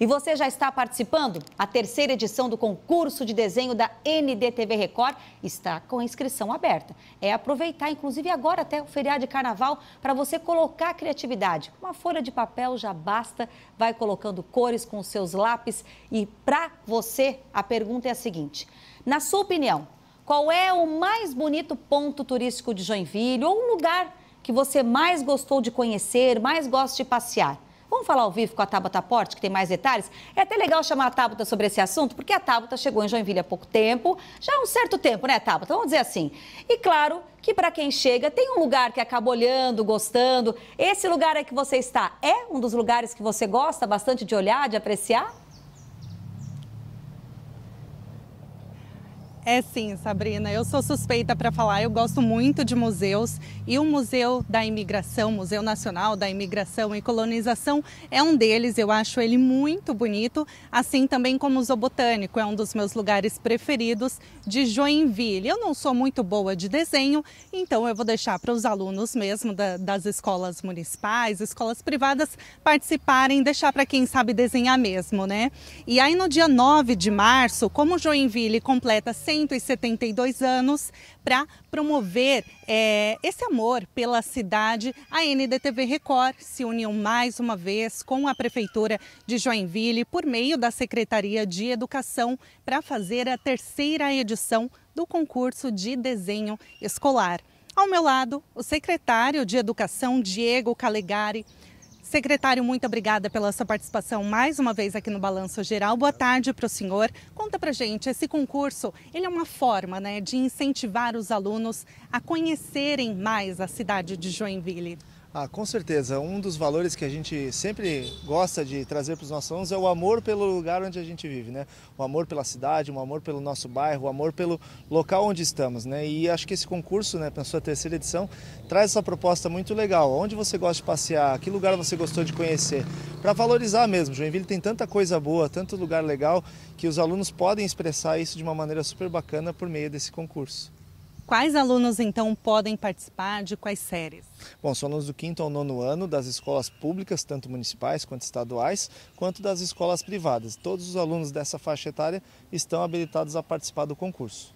E você já está participando? A terceira edição do concurso de desenho da NDTV Record está com a inscrição aberta. É aproveitar, inclusive agora até o feriado de carnaval, para você colocar criatividade. Uma folha de papel já basta, vai colocando cores com seus lápis. E para você, a pergunta é a seguinte: na sua opinião, qual é o mais bonito ponto turístico de Joinville ou um lugar que você mais gostou de conhecer, mais gosta de passear? Vamos falar ao vivo com a Tabata Porte, que tem mais detalhes? É até legal chamar a Tabata sobre esse assunto, porque a Tabata chegou em Joinville há pouco tempo, já há um certo tempo, né, Tabata? Vamos dizer assim. E claro que para quem chega tem um lugar que acaba olhando, gostando. Esse lugar é que você está é um dos lugares que você gosta bastante de olhar, de apreciar? É sim, Sabrina. Eu sou suspeita para falar. Eu gosto muito de museus e o Museu da Imigração, Museu Nacional da Imigração e Colonização, é um deles. Eu acho ele muito bonito, assim também como o Zoobotânico, É um dos meus lugares preferidos de Joinville. Eu não sou muito boa de desenho, então eu vou deixar para os alunos mesmo da, das escolas municipais, escolas privadas, participarem, deixar para quem sabe desenhar mesmo, né? E aí no dia 9 de março, como Joinville completa 172 anos para promover é, esse amor pela cidade. A NDTV Record se uniu mais uma vez com a Prefeitura de Joinville por meio da Secretaria de Educação para fazer a terceira edição do concurso de desenho escolar. Ao meu lado, o secretário de Educação, Diego Calegari, Secretário, muito obrigada pela sua participação mais uma vez aqui no Balanço Geral. Boa tarde para o senhor. Conta para gente, esse concurso, ele é uma forma né, de incentivar os alunos a conhecerem mais a cidade de Joinville. Ah, com certeza. Um dos valores que a gente sempre gosta de trazer para os nossos alunos é o amor pelo lugar onde a gente vive, né? O amor pela cidade, o amor pelo nosso bairro, o amor pelo local onde estamos, né? E acho que esse concurso, né, para sua terceira edição, traz essa proposta muito legal. Onde você gosta de passear? Que lugar você gostou de conhecer? Para valorizar mesmo. Joinville tem tanta coisa boa, tanto lugar legal, que os alunos podem expressar isso de uma maneira super bacana por meio desse concurso. Quais alunos então podem participar de quais séries? Bom, são alunos do quinto ao nono ano das escolas públicas, tanto municipais quanto estaduais, quanto das escolas privadas. Todos os alunos dessa faixa etária estão habilitados a participar do concurso.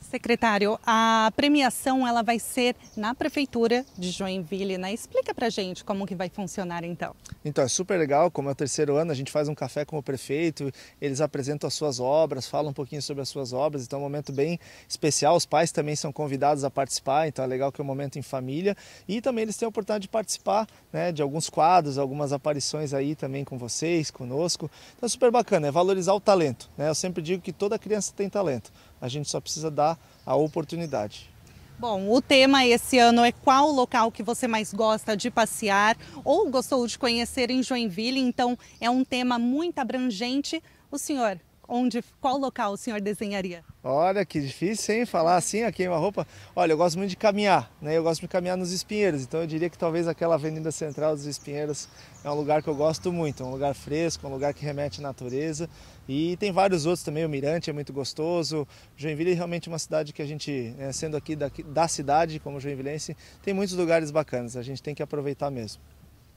Secretário, a premiação ela vai ser na prefeitura de Joinville, né? Explica pra gente como que vai funcionar então. Então é super legal, como é o terceiro ano, a gente faz um café com o prefeito, eles apresentam as suas obras, falam um pouquinho sobre as suas obras, então é um momento bem especial. Os pais também são convidados a participar, então é legal que é um momento em família e também eles têm a oportunidade de participar, né, de alguns quadros, algumas aparições aí também com vocês, conosco. Então é super bacana, é valorizar o talento, né? Eu sempre digo que toda criança tem talento a gente só precisa dar a oportunidade. Bom, o tema esse ano é qual o local que você mais gosta de passear ou gostou de conhecer em Joinville, então é um tema muito abrangente. O senhor onde, qual local o senhor desenharia? Olha, que difícil, hein? Falar assim, aqui uma roupa. Olha, eu gosto muito de caminhar, né? Eu gosto de caminhar nos espinheiros, então eu diria que talvez aquela Avenida Central dos Espinheiros é um lugar que eu gosto muito, é um lugar fresco, um lugar que remete à natureza. E tem vários outros também, o Mirante é muito gostoso. Joinville é realmente uma cidade que a gente, né, sendo aqui da, da cidade, como joinvilense, tem muitos lugares bacanas, a gente tem que aproveitar mesmo.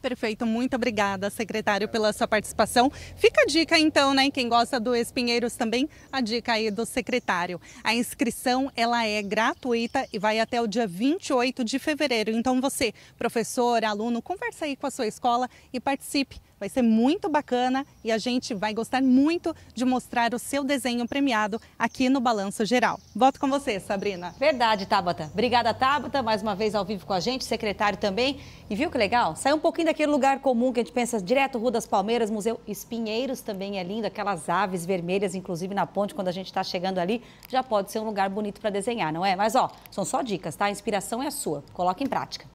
Perfeito, muito obrigada, secretário, pela sua participação. Fica a dica então, né, quem gosta do Espinheiros também, a dica aí do secretário. A inscrição, ela é gratuita e vai até o dia 28 de fevereiro. Então você, professor, aluno, conversa aí com a sua escola e participe Vai ser muito bacana e a gente vai gostar muito de mostrar o seu desenho premiado aqui no Balanço Geral. Volto com você, Sabrina. Verdade, Tabata. Obrigada, Tabata, mais uma vez ao vivo com a gente, secretário também. E viu que legal? Saiu um pouquinho daquele lugar comum que a gente pensa direto Rua das Palmeiras, Museu Espinheiros também é lindo, aquelas aves vermelhas, inclusive na ponte, quando a gente está chegando ali, já pode ser um lugar bonito para desenhar, não é? Mas ó, são só dicas, tá? A inspiração é a sua. Coloque em prática.